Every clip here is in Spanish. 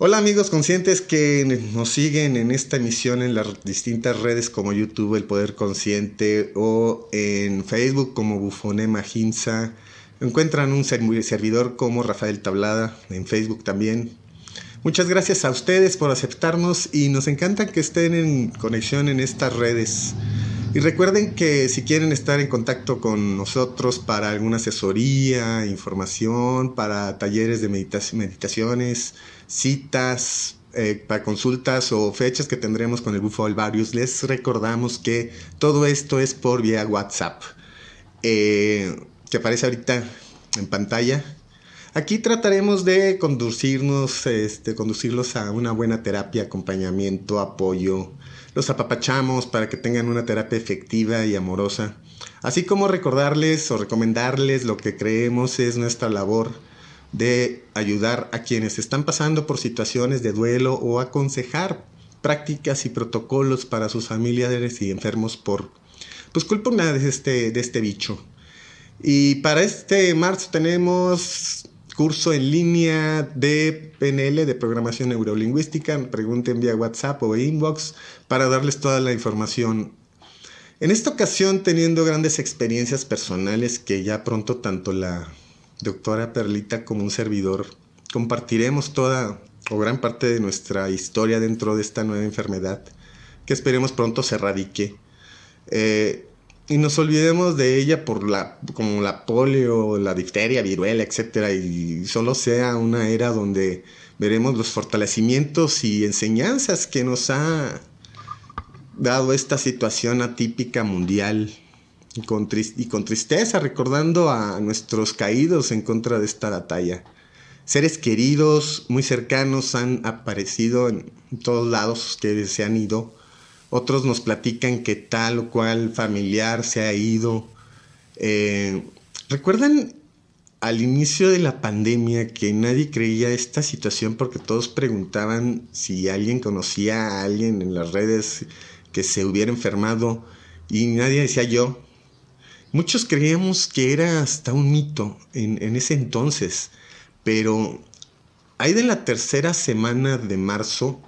Hola amigos conscientes que nos siguen en esta emisión en las distintas redes como YouTube El Poder Consciente o en Facebook como Bufonema Ginza. Encuentran un servidor como Rafael Tablada en Facebook también. Muchas gracias a ustedes por aceptarnos y nos encanta que estén en conexión en estas redes. Y recuerden que si quieren estar en contacto con nosotros para alguna asesoría, información, para talleres de meditaciones, citas, eh, para consultas o fechas que tendremos con el Bufo Alvarius, les recordamos que todo esto es por vía WhatsApp, eh, que aparece ahorita en pantalla. Aquí trataremos de conducirnos, este, conducirlos a una buena terapia, acompañamiento, apoyo, los apapachamos para que tengan una terapia efectiva y amorosa, así como recordarles o recomendarles lo que creemos es nuestra labor de ayudar a quienes están pasando por situaciones de duelo o aconsejar prácticas y protocolos para sus familiares y enfermos por pues culpa de este, de este bicho. Y para este marzo tenemos curso en línea de PNL, de programación neurolingüística. Pregunten vía WhatsApp o inbox para darles toda la información. En esta ocasión, teniendo grandes experiencias personales que ya pronto tanto la doctora Perlita como un servidor compartiremos toda o gran parte de nuestra historia dentro de esta nueva enfermedad que esperemos pronto se erradique. Eh, y nos olvidemos de ella por la como la polio, la difteria, viruela, etcétera y solo sea una era donde veremos los fortalecimientos y enseñanzas que nos ha dado esta situación atípica mundial y con, y con tristeza recordando a nuestros caídos en contra de esta batalla. Seres queridos, muy cercanos han aparecido en todos lados que se han ido otros nos platican que tal o cual familiar se ha ido. Eh, ¿Recuerdan al inicio de la pandemia que nadie creía esta situación porque todos preguntaban si alguien conocía a alguien en las redes que se hubiera enfermado y nadie decía yo? Muchos creíamos que era hasta un mito en, en ese entonces, pero ahí de la tercera semana de marzo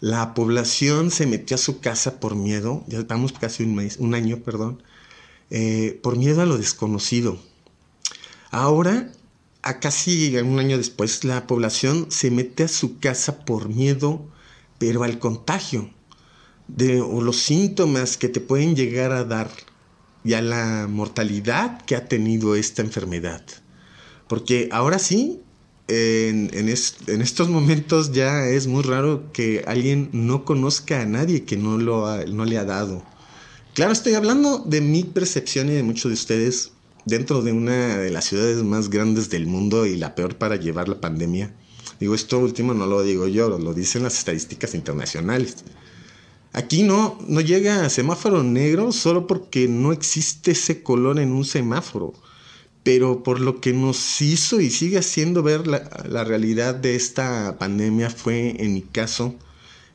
la población se metió a su casa por miedo, ya estamos casi un año, perdón, eh, por miedo a lo desconocido. Ahora, a casi un año después, la población se mete a su casa por miedo, pero al contagio, de, o los síntomas que te pueden llegar a dar y a la mortalidad que ha tenido esta enfermedad. Porque ahora sí, en, estos momentos ya es muy raro que alguien no conozca a nadie que no, no le ha dado. Claro, estoy hablando de mi percepción y de muchos de ustedes dentro de una de las ciudades más grandes del mundo y la peor para llevar la pandemia. Digo, esto último no lo digo yo, lo dicen las estadísticas internacionales. Aquí no, no llega a semáforo negro solo porque no existe ese color en un semáforo pero por lo que nos hizo y sigue haciendo ver la, realidad de esta pandemia fue, en mi caso,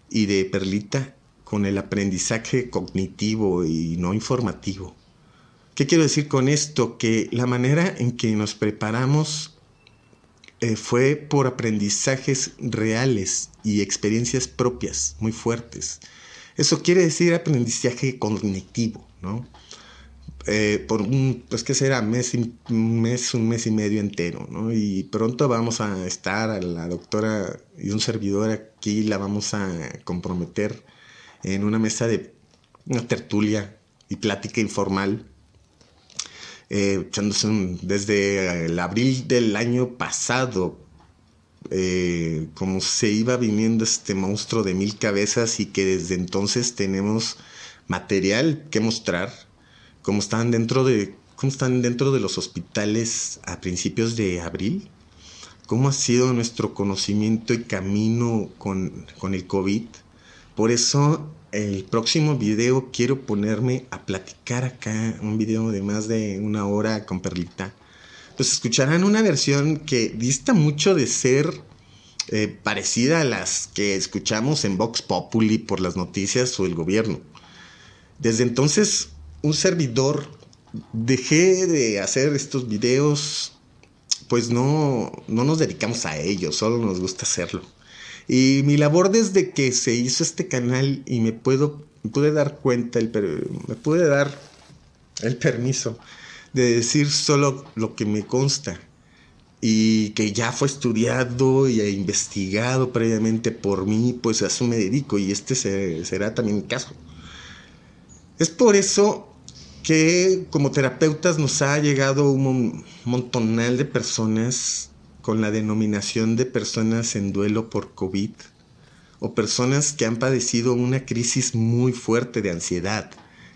y de Perlita, con el aprendizaje cognitivo y no informativo. ¿Qué quiero decir con esto? Que la manera en que nos preparamos eh, fue por aprendizajes reales y experiencias propias muy fuertes. Eso quiere decir aprendizaje cognitivo, ¿no? Eh, por un, pues que será, mes, y, un mes y medio entero, ¿no? Y pronto vamos a estar, a la doctora y un servidor aquí la vamos a comprometer en una mesa de una tertulia y plática informal, eh, echándose desde el abril del año pasado, eh, como se iba viniendo este monstruo de mil cabezas y que desde entonces tenemos material que mostrar dentro de, cómo están dentro de los hospitales a principios de abril, cómo ha sido nuestro conocimiento y camino con, con el COVID. Por eso el próximo video quiero ponerme a platicar acá, un video de más de una hora con Perlita. Pues escucharán una versión que dista mucho de ser eh, parecida a las que escuchamos en Vox Populi por las noticias o el gobierno. Desde entonces un servidor, dejé de hacer estos videos, pues no, nos dedicamos a ello, solo nos gusta hacerlo. Y mi labor desde que se hizo este canal y me puedo pude dar cuenta, el, me pude dar el permiso de decir solo lo que me consta y que ya fue estudiado y investigado previamente por mí, pues a eso me dedico y este será también mi caso. Es por eso que como terapeutas nos ha llegado un montonal de personas con la denominación de personas en duelo por COVID o personas que han padecido una crisis muy fuerte de ansiedad.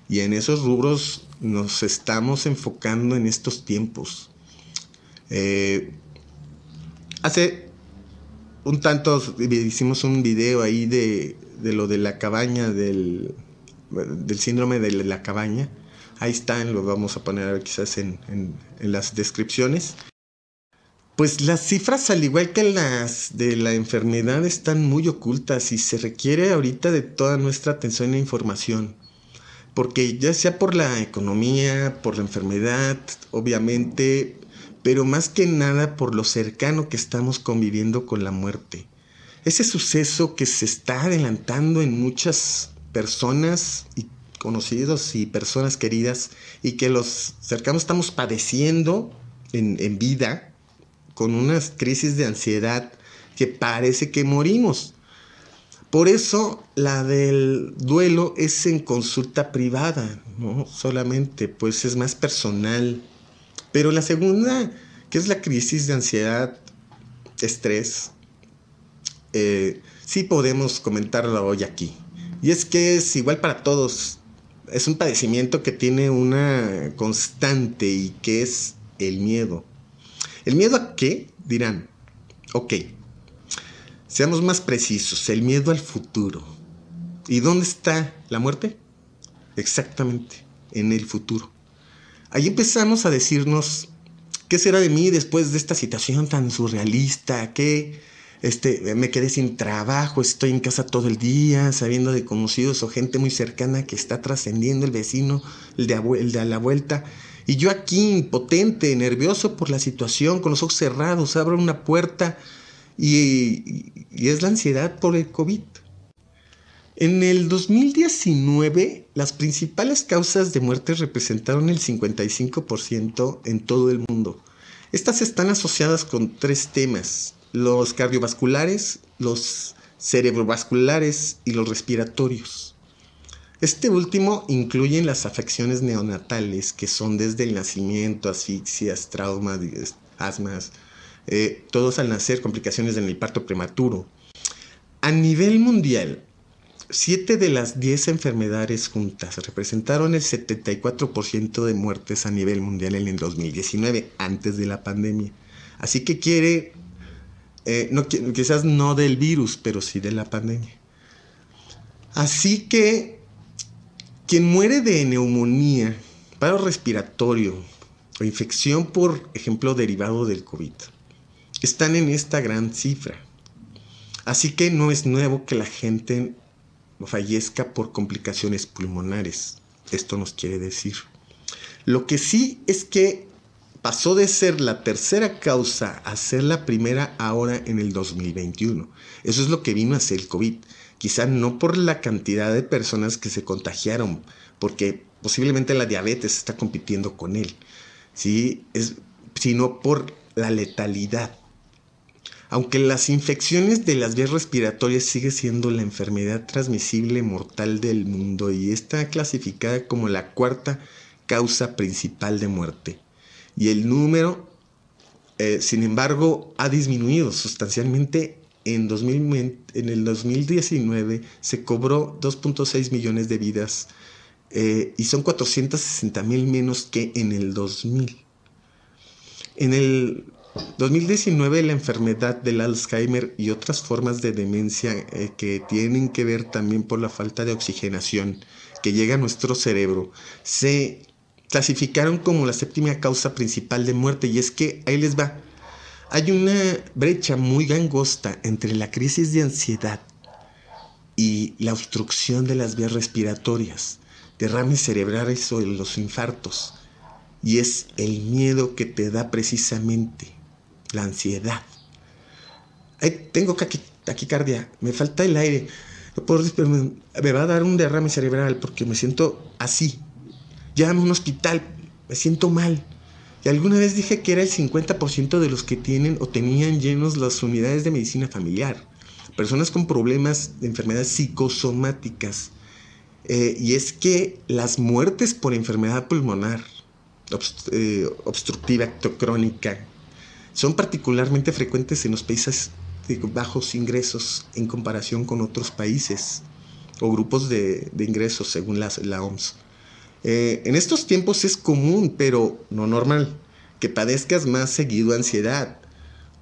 Y en esos rubros nos estamos enfocando en estos tiempos. Eh, hace un tanto hicimos un video ahí de, lo de la cabaña, del síndrome de la cabaña ahí están, lo vamos a poner quizás en, en las descripciones. Pues las cifras, al igual que las de la enfermedad, están muy ocultas y se requiere ahorita de toda nuestra atención e información. Porque ya sea por la economía, por la enfermedad, obviamente, pero más que nada por lo cercano que estamos conviviendo con la muerte. Ese suceso que se está adelantando en muchas personas y conocidos y personas queridas y que los cercanos estamos padeciendo en, vida con unas crisis de ansiedad que parece que morimos. Por eso la del duelo es en consulta privada, ¿no? Solamente, pues es más personal. Pero la segunda, que es la crisis de ansiedad, estrés, eh, sí podemos comentarla hoy aquí. Y es que es igual para todos, es un padecimiento que tiene una constante y que es el miedo. ¿El miedo a qué? Dirán. Ok, seamos más precisos, el miedo al futuro. ¿Y dónde está la muerte? Exactamente, en el futuro. Ahí empezamos a decirnos, ¿qué será de mí después de esta situación tan surrealista? ¿Qué, este, me quedé sin trabajo, estoy en casa todo el día, sabiendo de conocidos o gente muy cercana que está trascendiendo el vecino, el de, a la vuelta. Y yo aquí, impotente, nervioso por la situación, con los ojos cerrados, abro una puerta y, y es la ansiedad por el COVID. En el 2019, las principales causas de muerte representaron el 55% en todo el mundo. Estas están asociadas con tres temas, los cardiovasculares, los cerebrovasculares y los respiratorios. Este último incluye las afecciones neonatales, que son desde el nacimiento, asfixias, traumas, asmas, eh, todos al nacer, complicaciones en el parto prematuro. A nivel mundial, 7 de las 10 enfermedades juntas representaron el 74% de muertes a nivel mundial en el 2019, antes de la pandemia. Así que quiere eh, quizás no del virus, pero sí de la pandemia. Así que quien muere de neumonía, paro respiratorio o infección, por ejemplo, derivado del COVID, están en esta gran cifra. Así que no es nuevo que la gente fallezca por complicaciones pulmonares. Esto nos quiere decir. Lo que sí es que pasó de ser la tercera causa a ser la primera ahora en el 2021. Eso es lo que vino a ser el COVID. Quizá no por la cantidad de personas que se contagiaron, porque posiblemente la diabetes está compitiendo con él, sino por la letalidad. Aunque las infecciones de las vías respiratorias sigue siendo la enfermedad transmisible mortal del mundo y está clasificada como la cuarta causa principal de muerte. Y el número, eh, sin embargo, ha disminuido sustancialmente. En, el 2019 se cobró 2.6 millones de vidas eh, y son 460 mil menos que en el 2000. En el 2019 la enfermedad del Alzheimer y otras formas de demencia eh, que tienen que ver también por la falta de oxigenación que llega a nuestro cerebro se clasificaron como la séptima causa principal de muerte y es que ahí les va. Hay una brecha muy angosta entre la crisis de ansiedad y la obstrucción de las vías respiratorias, derrames cerebrales o los infartos. Y es el miedo que te da precisamente la ansiedad. tengo taquicardia, me falta el aire, me va a dar un derrame cerebral porque me siento así, llévame a un hospital, me siento mal. Y alguna vez dije que era el 50% de los que tienen o tenían llenos las unidades de medicina familiar. Personas con problemas de enfermedades psicosomáticas. Eh, y es que las muertes por enfermedad pulmonar eh, obstructiva, crónica, son particularmente frecuentes en los países de bajos ingresos en comparación con otros países o grupos de, ingresos según la OMS. Eh, en estos tiempos es común, pero no normal, que padezcas más seguido ansiedad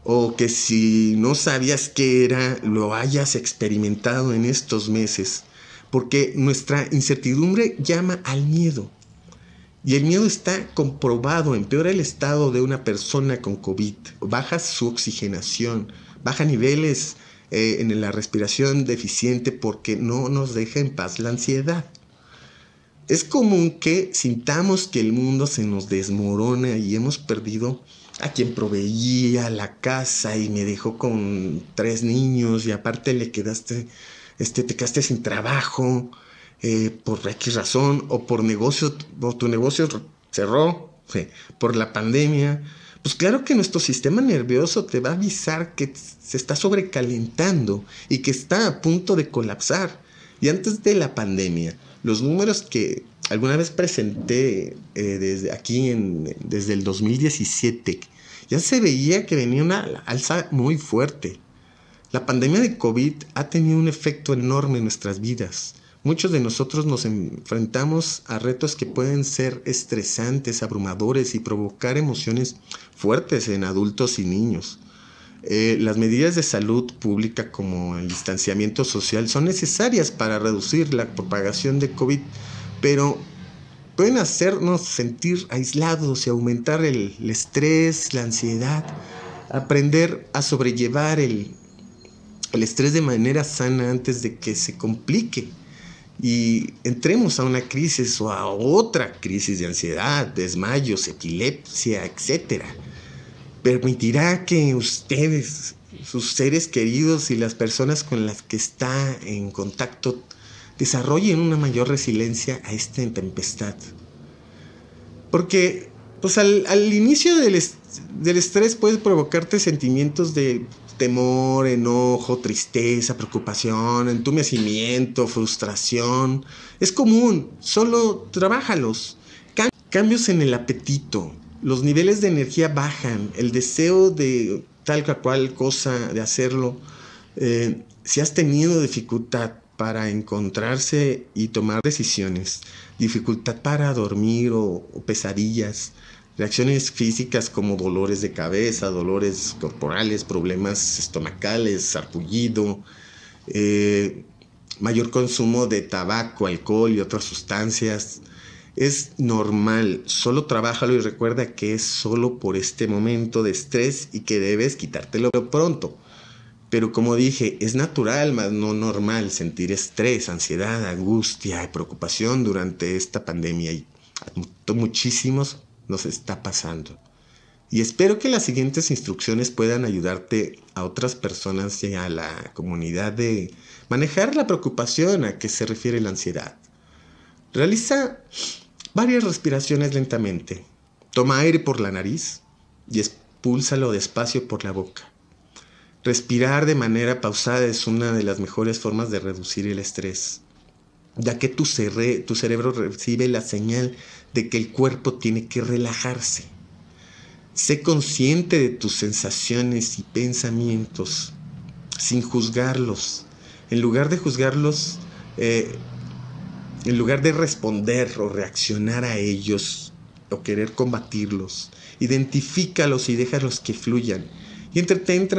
o que si no sabías qué era, lo hayas experimentado en estos meses, porque nuestra incertidumbre llama al miedo. Y el miedo está comprobado, empeora el estado de una persona con COVID, baja su oxigenación, baja niveles eh, en la respiración deficiente porque no nos deja en paz la ansiedad es común que sintamos que el mundo se nos desmorona y hemos perdido a quien proveía la casa y me dejó con tres niños y aparte le quedaste, este, te quedaste sin trabajo eh, por X razón o por negocio, o tu negocio cerró por la pandemia. Pues claro que nuestro sistema nervioso te va a avisar que se está sobrecalentando y que está a punto de colapsar. Y antes de la pandemia, los números que alguna vez presenté eh, desde aquí, desde el 2017, ya se veía que venía una alza muy fuerte. La pandemia de COVID ha tenido un efecto enorme en nuestras vidas. Muchos de nosotros nos enfrentamos a retos que pueden ser estresantes, abrumadores y provocar emociones fuertes en adultos y niños. Eh, las medidas de salud pública como el distanciamiento social son necesarias para reducir la propagación de COVID, pero pueden hacernos sentir aislados y aumentar el, estrés, la ansiedad, aprender a sobrellevar el, estrés de manera sana antes de que se complique y entremos a una crisis o a otra crisis de ansiedad, desmayos, epilepsia, etcétera permitirá que ustedes, sus seres queridos y las personas con las que está en contacto desarrollen una mayor resiliencia a esta tempestad. Porque pues al, inicio del, del estrés puede provocarte sentimientos de temor, enojo, tristeza, preocupación, entumecimiento, frustración. Es común, solo trabájalos. cambios en el apetito, los niveles de energía bajan, el deseo de tal o cual cosa, de hacerlo, eh, si has tenido dificultad para encontrarse y tomar decisiones, dificultad para dormir o, pesadillas, reacciones físicas como dolores de cabeza, dolores corporales, problemas estomacales, sarpullido, eh, mayor consumo de tabaco, alcohol y otras sustancias, es normal, solo trabájalo y recuerda que es solo por este momento de estrés y que debes quitártelo pronto. Pero como dije, es natural, más no normal, sentir estrés, ansiedad, angustia y preocupación durante esta pandemia y muchísimos nos está pasando. Y espero que las siguientes instrucciones puedan ayudarte a otras personas y a la comunidad de manejar la preocupación a que se refiere la ansiedad. Realiza varias respiraciones lentamente. Toma aire por la nariz y expúlsalo despacio por la boca. Respirar de manera pausada es una de las mejores formas de reducir el estrés, ya que tu, cerebro recibe la señal de que el cuerpo tiene que relajarse. Sé consciente de tus sensaciones y pensamientos, sin juzgarlos. En lugar de juzgarlos, eh, en lugar de responder o reaccionar a ellos o querer combatirlos, identifícalos y déjalos que fluyan. Y entretente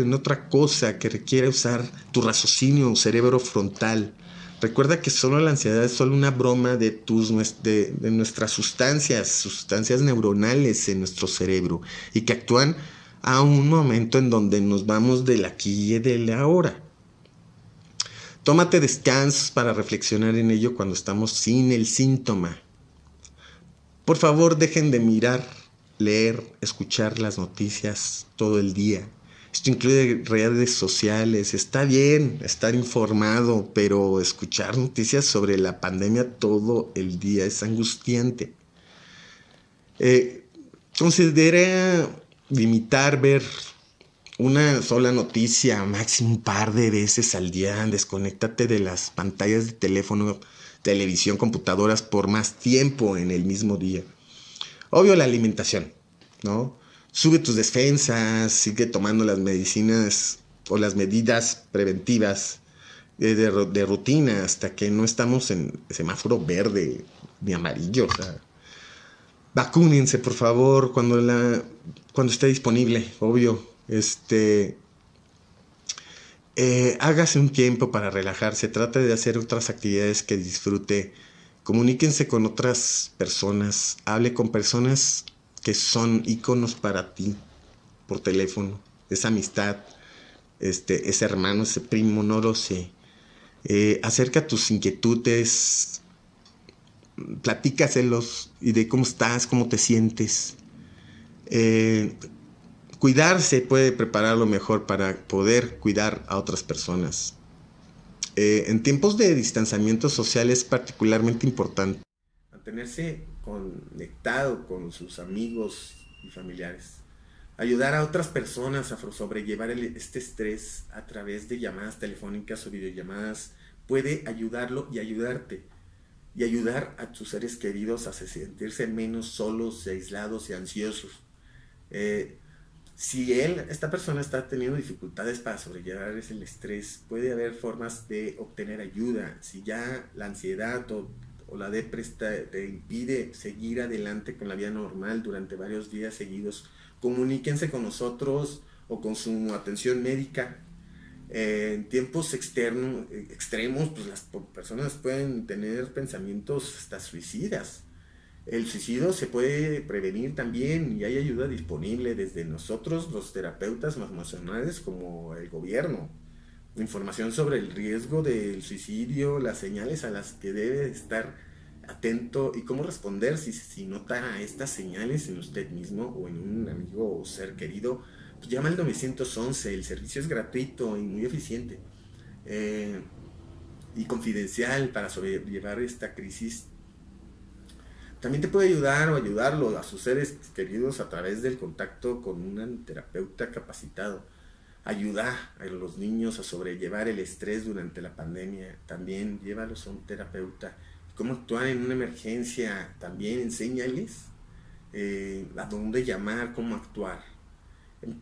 en, otra cosa que requiere usar tu raciocinio o cerebro frontal. Recuerda que solo la ansiedad es solo una broma de, tus, de, de, nuestras sustancias, sustancias neuronales en nuestro cerebro y que actúan a un momento en donde nos vamos de la aquí y del ahora. Tómate descansos para reflexionar en ello cuando estamos sin el síntoma. Por favor, dejen de mirar, leer, escuchar las noticias todo el día. Esto incluye redes sociales. Está bien estar informado, pero escuchar noticias sobre la pandemia todo el día es angustiante. Eh, considera limitar ver una sola noticia, máximo un par de veces al día. Desconéctate de las pantallas de teléfono, televisión, computadoras por más tiempo en el mismo día. Obvio la alimentación, ¿no? Sube tus defensas, sigue tomando las medicinas o las medidas preventivas eh, de, rutina hasta que no estamos en semáforo verde ni amarillo. O vacúnense, por favor, cuando, la, cuando esté disponible, obvio este, eh, hágase un tiempo para relajarse, trate de hacer otras actividades que disfrute, comuníquense con otras personas, hable con personas que son iconos para ti por teléfono, esa amistad, este, hermano, ese primo, no lo sé. Eh, acerca tus inquietudes, platícaselos y de cómo estás, cómo te sientes. Eh, cuidarse puede prepararlo mejor para poder cuidar a otras personas. Eh, en tiempos de distanciamiento social es particularmente importante mantenerse conectado con sus amigos y familiares. Ayudar a otras personas a sobrellevar este estrés a través de llamadas telefónicas o videollamadas puede ayudarlo y ayudarte. Y ayudar a tus seres queridos a sentirse menos solos, aislados y ansiosos. Eh, si él, esta persona está teniendo dificultades para sobrellevar ese estrés, puede haber formas de obtener ayuda. Si ya la ansiedad o, la depresión te impide seguir adelante con la vida normal durante varios días seguidos, comuníquense con nosotros o con su atención médica. Eh, en tiempos externos, eh, extremos, pues las personas pueden tener pensamientos hasta suicidas el suicidio se puede prevenir también y hay ayuda disponible desde nosotros, los terapeutas emocionales, como el gobierno. Información sobre el riesgo del suicidio, las señales a las que debe estar atento y cómo responder si, nota estas señales en usted mismo o en un amigo o ser querido. Pues llama al 911, el servicio es gratuito y muy eficiente eh, y confidencial para sobrellevar esta crisis también te puede ayudar o ayudarlo a sus seres queridos a través del contacto con un terapeuta capacitado. Ayudar a los niños a sobrellevar el estrés durante la pandemia. También llévalos a un terapeuta. Cómo actuar en una emergencia. También enséñales eh, a dónde llamar, cómo actuar. Em,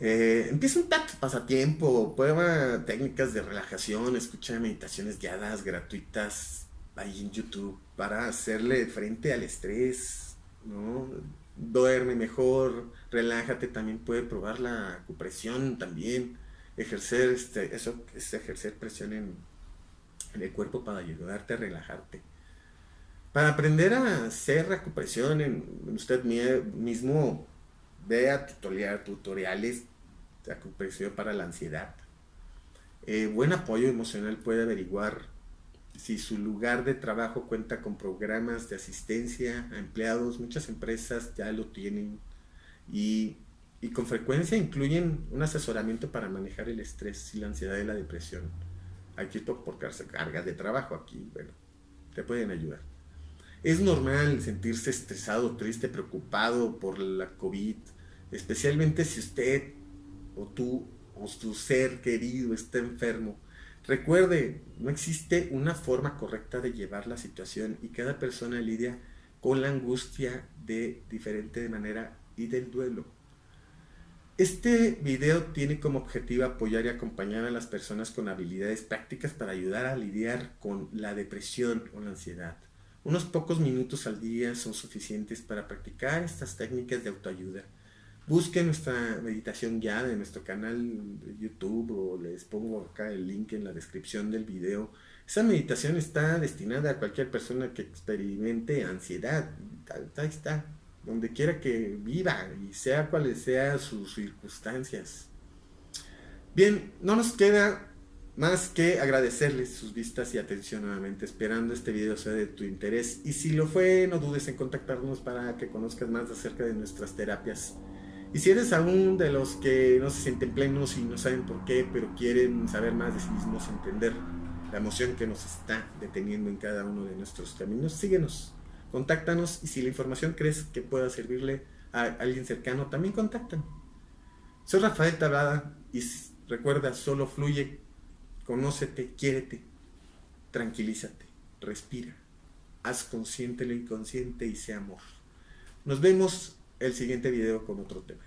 eh, empieza un tanto pasatiempo, prueba técnicas de relajación, escucha meditaciones guiadas gratuitas ahí en YouTube para hacerle frente al estrés, ¿no? Duerme mejor, relájate, también puede probar la acupresión también, ejercer, este, eso es ejercer presión en, el cuerpo para ayudarte a relajarte. Para aprender a hacer acupresión en, en usted mismo, vea tutoriales de acupresión para la ansiedad. Eh, buen apoyo emocional puede averiguar si su lugar de trabajo cuenta con programas de asistencia a empleados, muchas empresas ya lo tienen y, y con frecuencia incluyen un asesoramiento para manejar el estrés y la ansiedad y la depresión. Aquí que por carga de trabajo, aquí, bueno, te pueden ayudar. Es normal sentirse estresado, triste, preocupado por la COVID, especialmente si usted o tú o su ser querido está enfermo Recuerde, no existe una forma correcta de llevar la situación y cada persona lidia con la angustia de diferente manera y del duelo. Este video tiene como objetivo apoyar y acompañar a las personas con habilidades prácticas para ayudar a lidiar con la depresión o la ansiedad. Unos pocos minutos al día son suficientes para practicar estas técnicas de autoayuda Busquen nuestra meditación ya en nuestro canal de YouTube o les pongo acá el link en la descripción del video. Esa meditación está destinada a cualquier persona que experimente ansiedad. Ahí está, donde quiera que viva y sea cuales sean sus circunstancias. Bien, no nos queda más que agradecerles sus vistas y atención nuevamente, esperando este video sea de tu interés. Y si lo fue, no dudes en contactarnos para que conozcas más acerca de nuestras terapias. Y si eres aún de los que no se sienten plenos y no saben por qué, pero quieren saber más de sí mismos, entender la emoción que nos está deteniendo en cada uno de nuestros caminos, síguenos, contáctanos y si la información crees que pueda servirle a alguien cercano, también contactan. Soy Rafael Tablada y recuerda, solo fluye, conócete, quiérete, tranquilízate, respira, haz consciente lo inconsciente y sea amor. Nos vemos el siguiente video con otro tema.